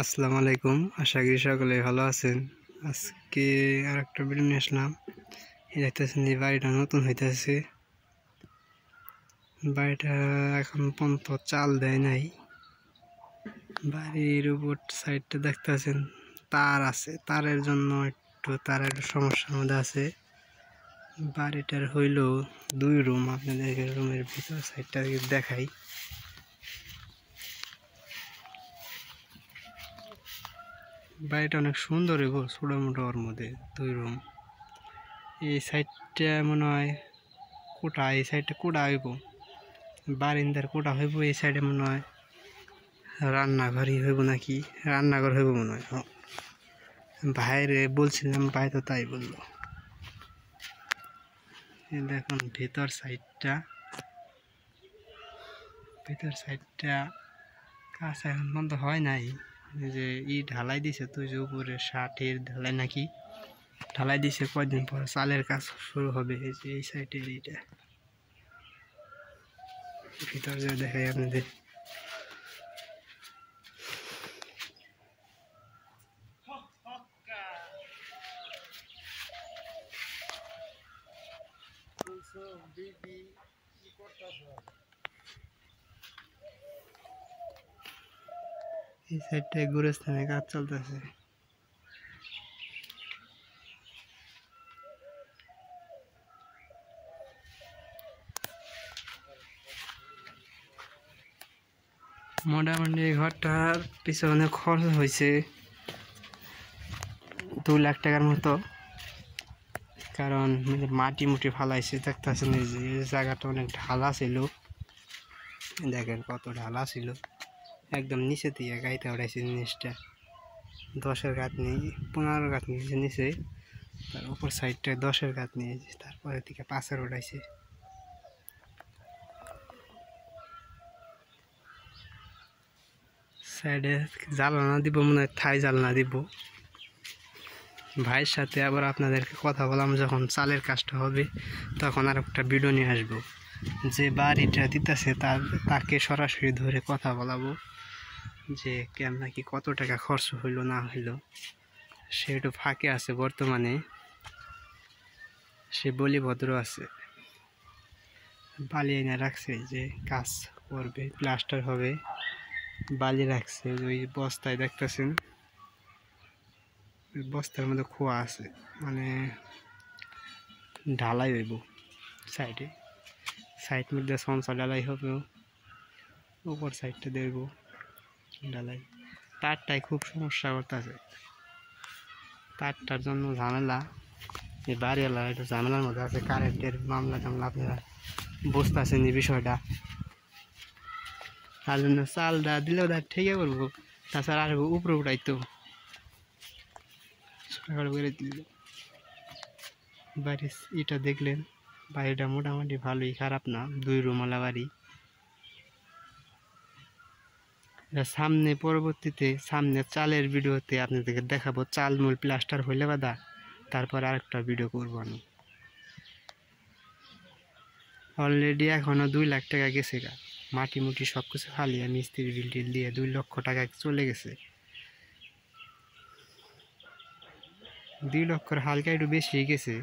আসসালামু আলাইকুম আশা করি সকলে ভালো আছেন আজকে আর একটা ভিডিও নিয়ে আসলাম দেখতেছেন যে বাড়িটা নতুন হইতেছে বাড়িটা এখন পর্যন্ত চাল দেয় নাই বাড়ির উপর সাইডটা দেখতেছেন তার আছে তারের জন্য একটু তারের সমস্যার মধ্যে আছে বাড়িটার হইল দুই রুম আপনাদের রুমের ভিতর সাইডটা দেখাই বাড়িটা অনেক সুন্দর এগো ছোটো মোটো ওর মধ্যে দুই রুম এই সাইডটা মনে হয় কোটা এই সাইডটা কোটা হইব বারিন্দার কোটা হইব এই সাইডে মনে হয় রান্নাঘরই হইব নাকি রান্নাঘর হইব মনে হয় ভাইরে বলছিলাম ভাই তো তাই বললো দেখুন ভেতর সাইডটা ভেতর সাইডটা কাছে এখন বন্ধ হয় নাই যে ই ঢালাই দিছে তো যে উপরে ষাটের ঢালাই নাকি ঢালাই দিছে কয়দিন পর চালের কাজ শুরু হবে এই যে এই সাইডের এইটা ভিতর যে দেখাই আপনাদের এই সাইডটায় স্থানে কাজ চলতেছে মোটামুটি ঘরটার পিছনে খরচ হয়েছে দু লাখ টাকার মতো কারণ মানে মাটি মুটি ফালাইছে দেখতেছেন এই যে জায়গাটা অনেক ঢালা ছিল দেখেন কত ঢালা ছিল একদম নিচে দিয়ে গাইতে উঠাইছে জিনিসটা দশের গাত নিয়ে পনেরো গাত নিয়েছে নিচে তার উপর সাইডটা দশের গাত নিয়েছে তারপরে দিকে পাঁচের উঠাইছে সাইডে জ্বালানা দিব মনে হয় থাই জ্বালানা দিব ভাইয়ের সাথে আবার আপনাদেরকে কথা বললাম যখন চালের কাজটা হবে তখন আর একটা ভিডিও নিয়ে আসবো যে বাড়িটা দিতেছে তার তাকে সরাসরি ধরে কথা বলাবো যে কেন কি কত টাকা খরচ হইল না হইল সে একটু ফাঁকে আছে বর্তমানে সে বলিভদ্র আছে বালি এনে রাখছে যে কাজ করবে প্লাস্টার হবে বালি রাখছে ওই বস্তায় দেখতেছেন বস্তার মধ্যে খোয়া আছে মানে ঢালাই হইব সাইডে সাইড মধ্যে সঞ্চয় ঢালাই হবে ওপর সাইডটা দেখবো ডালাই তারটাই খুব সমস্যা করতেছে তারটার জন্য ঝামেলা এই বাড়িওয়ালা একটু ঝামেলার মধ্যে আছে কারেন্টের মামলা টামলা আপনারা আছেন এই বিষয়টা তার জন্য চালটা দিলেও তার ঠিকই করবো তাছাড়া আর উপরে উঠাই তো করে দিল বাড়ির এটা দেখলেন বাড়িটা মোটামুটি ভালোই খারাপ না দুই রুমালা বাড়ি সামনে পরবর্তীতে সামনে চালের ভিডিওতে আপনাদেরকে দেখাবো চাল মূল প্লাস্টার হইলে বাদা তারপর আরেকটা ভিডিও করবো আমি অলরেডি এখনও দুই লাখ টাকা গেছে গা মাটি মুটি সব কিছু ফালিয়ে মিস্ত্রি বিল টিল দিয়ে দুই লক্ষ টাকা চলে গেছে দুই লক্ষর হালকা একটু বেশি গেছে